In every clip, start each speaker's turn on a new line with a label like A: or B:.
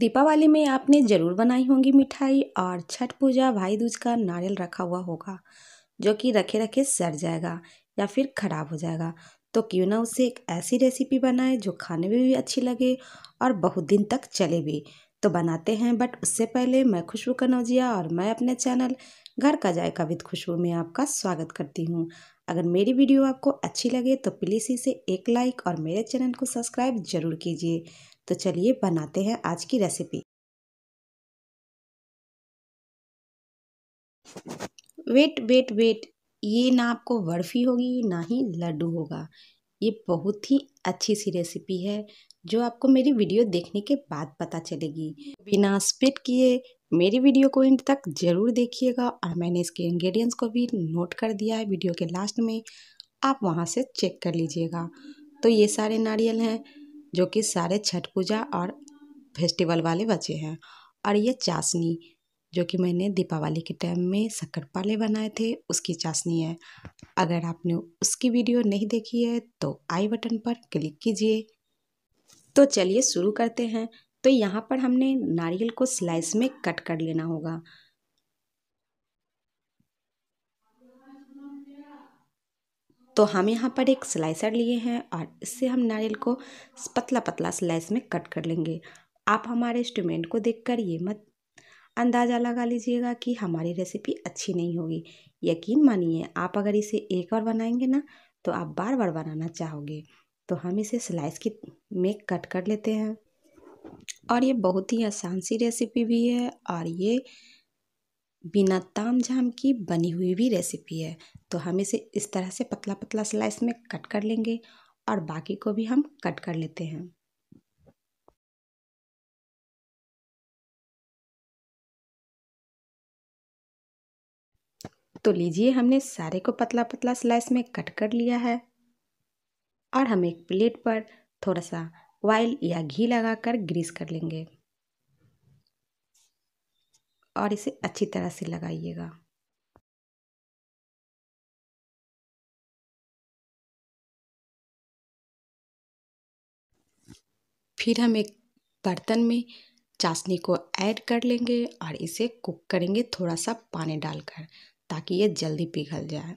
A: दीपावली में आपने ज़रूर बनाई होंगी मिठाई और छठ पूजा भाई दूज का नारियल रखा हुआ होगा जो कि रखे रखे सड़ जाएगा या फिर ख़राब हो जाएगा तो क्यों ना उसे एक ऐसी रेसिपी बनाए जो खाने में भी अच्छी लगे और बहुत दिन तक चले भी तो बनाते हैं बट उससे पहले मैं खुशबू कनौजिया और मैं अपने चैनल घर का जायका विद खुशबू में आपका स्वागत करती हूँ अगर मेरी वीडियो आपको अच्छी लगे तो प्लीज़ इसे एक लाइक और मेरे चैनल को सब्सक्राइब ज़रूर कीजिए तो चलिए बनाते हैं आज की रेसिपी वेट वेट वेट ये ना आपको बर्फ़ी होगी ना ही लड्डू होगा ये बहुत ही अच्छी सी रेसिपी है जो आपको मेरी वीडियो देखने के बाद पता चलेगी बिना स्पिट किए मेरी वीडियो को एंड तक ज़रूर देखिएगा और मैंने इसके इंग्रेडिएंट्स को भी नोट कर दिया है वीडियो के लास्ट में आप वहाँ से चेक कर लीजिएगा तो ये सारे नारियल हैं जो कि सारे छठ पूजा और फेस्टिवल वाले बचे हैं और ये चाशनी जो कि मैंने दीपावली के टाइम में शक्कर पाले बनाए थे उसकी चाशनी है अगर आपने उसकी वीडियो नहीं देखी है तो आई बटन पर क्लिक कीजिए तो चलिए शुरू करते हैं तो यहाँ पर हमने नारियल को स्लाइस में कट कर लेना होगा तो हम यहाँ पर एक स्लाइसर लिए हैं और इससे हम नारियल को पतला पतला स्लाइस में कट कर लेंगे आप हमारे इंस्ट्रूमेंट को देखकर ये मत अंदाज़ा लगा लीजिएगा कि हमारी रेसिपी अच्छी नहीं होगी यकीन मानिए आप अगर इसे एक बार बनाएंगे ना तो आप बार बार बनाना चाहोगे तो हम इसे स्लाइस की में कट कर लेते हैं और ये बहुत ही आसान सी रेसिपी भी है और ये बिना ताम झाम की बनी हुई भी रेसिपी है तो हम इसे इस तरह से पतला पतला स्लाइस में कट कर लेंगे और बाकी को भी हम कट कर लेते हैं तो लीजिए हमने सारे को पतला पतला स्लाइस में कट कर लिया है और हम एक प्लेट पर थोड़ा सा ऑयल या घी लगाकर ग्रीस कर लेंगे और इसे अच्छी तरह से लगाइएगा फिर हम एक बर्तन में चाशनी को ऐड कर लेंगे और इसे कुक करेंगे थोड़ा सा पानी डालकर ताकि ये जल्दी पिघल जाए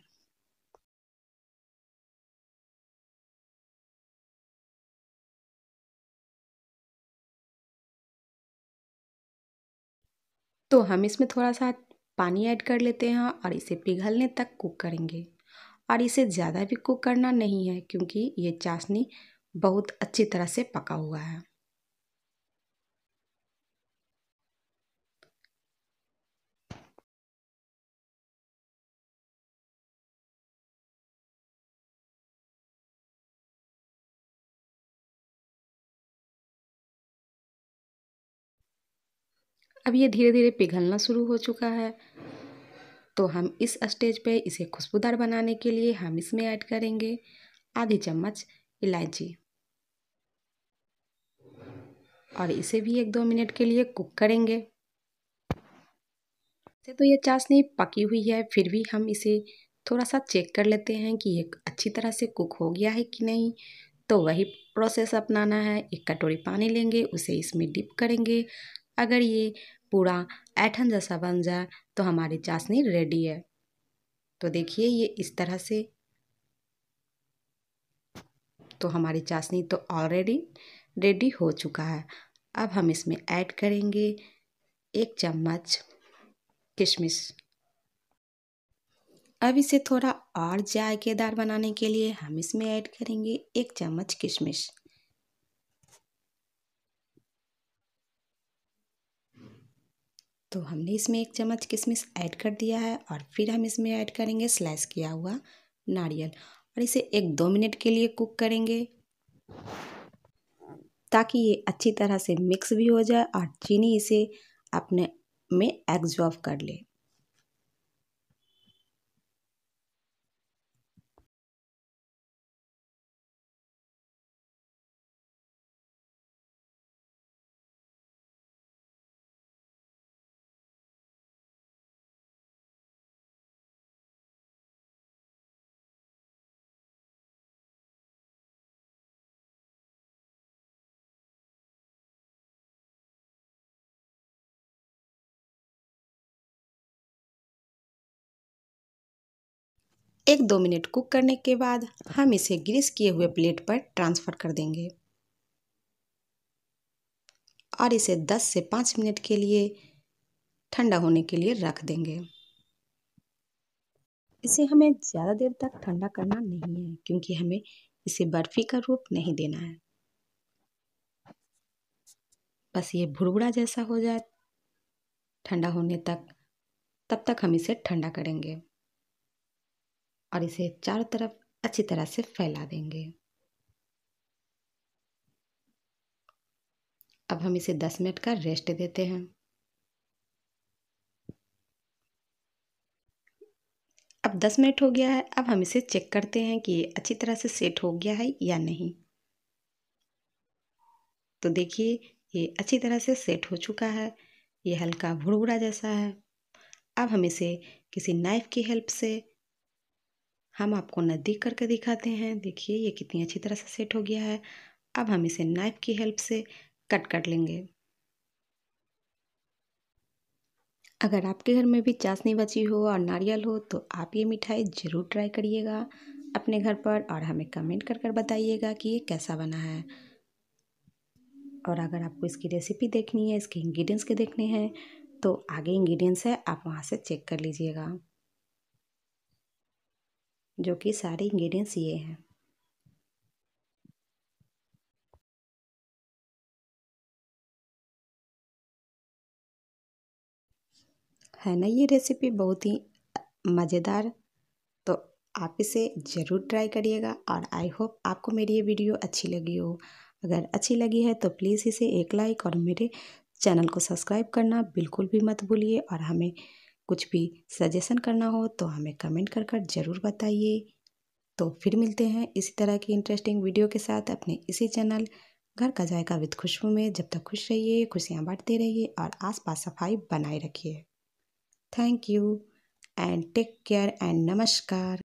A: तो हम इसमें थोड़ा सा पानी ऐड कर लेते हैं और इसे पिघलने तक कुक करेंगे और इसे ज़्यादा भी कुक करना नहीं है क्योंकि ये चाशनी बहुत अच्छी तरह से पका हुआ है अब ये धीरे धीरे पिघलना शुरू हो चुका है तो हम इस स्टेज पे इसे खुशबूदार बनाने के लिए हम इसमें ऐड करेंगे आधी चम्मच इलायची और इसे भी एक दो मिनट के लिए कुक करेंगे से तो ये चाशनी पकी हुई है फिर भी हम इसे थोड़ा सा चेक कर लेते हैं कि ये अच्छी तरह से कुक हो गया है कि नहीं तो वही प्रोसेस अपनाना है एक कटोरी पानी लेंगे उसे इसमें डिप करेंगे अगर ये पूरा ऐठन जैसा बन जाए तो हमारी चाशनी रेडी है तो देखिए ये इस तरह से तो हमारी चाशनी तो ऑलरेडी रेडी हो चुका है अब हम इसमें ऐड करेंगे एक चम्मच किशमिश अब इसे थोड़ा और जायकेदार बनाने के लिए हम इसमें ऐड करेंगे एक चम्मच किशमिश तो हमने इसमें एक चम्मच किशमिश ऐड कर दिया है और फिर हम इसमें ऐड करेंगे स्लाइस किया हुआ नारियल और इसे एक दो मिनट के लिए कुक करेंगे ताकि ये अच्छी तरह से मिक्स भी हो जाए और चीनी इसे अपने में एग्जॉर्व कर ले एक दो मिनट कुक करने के बाद हम इसे ग्रीस किए हुए प्लेट पर ट्रांसफ़र कर देंगे और इसे 10 से 5 मिनट के लिए ठंडा होने के लिए रख देंगे इसे हमें ज़्यादा देर तक ठंडा करना नहीं है क्योंकि हमें इसे बर्फ़ी का रूप नहीं देना है बस ये भुरभुरा जैसा हो जाए ठंडा होने तक तब तक हम इसे ठंडा करेंगे और इसे चारों तरफ अच्छी तरह से फैला देंगे अब हम इसे 10 मिनट का रेस्ट देते हैं अब 10 मिनट हो गया है अब हम इसे चेक करते हैं कि ये अच्छी तरह से सेट हो गया है या नहीं तो देखिए ये अच्छी तरह से सेट हो चुका है ये हल्का भुड़भुड़ा जैसा है अब हम इसे किसी नाइफ़ की हेल्प से हम आपको नज़दीक करके दिखाते हैं देखिए ये कितनी अच्छी तरह से सेट हो गया है अब हम इसे नाइफ़ की हेल्प से कट कर लेंगे अगर आपके घर में भी चाशनी बची हो और नारियल हो तो आप ये मिठाई ज़रूर ट्राई करिएगा अपने घर पर और हमें कमेंट कर कर बताइएगा कि ये कैसा बना है और अगर आपको इसकी रेसिपी देखनी है इसके इंग्रेडिएंट्स के देखने हैं तो आगे इंग्रेडिएंट्स है आप वहाँ से चेक कर लीजिएगा जो कि सारे इंग्रेडिएंट्स ये हैं है ना ये रेसिपी बहुत ही मज़ेदार तो आप इसे ज़रूर ट्राई करिएगा और आई होप आपको मेरी ये वीडियो अच्छी लगी हो अगर अच्छी लगी है तो प्लीज़ इसे एक लाइक और मेरे चैनल को सब्सक्राइब करना बिल्कुल भी मत भूलिए और हमें कुछ भी सजेशन करना हो तो हमें कमेंट कर कर ज़रूर बताइए तो फिर मिलते हैं इसी तरह की इंटरेस्टिंग वीडियो के साथ अपने इसी चैनल घर का जायका विद खुशबू में जब तक खुश रहिए खुशियाँ बांटते रहिए और आसपास सफाई बनाए रखिए thank you and take care and नमस्कार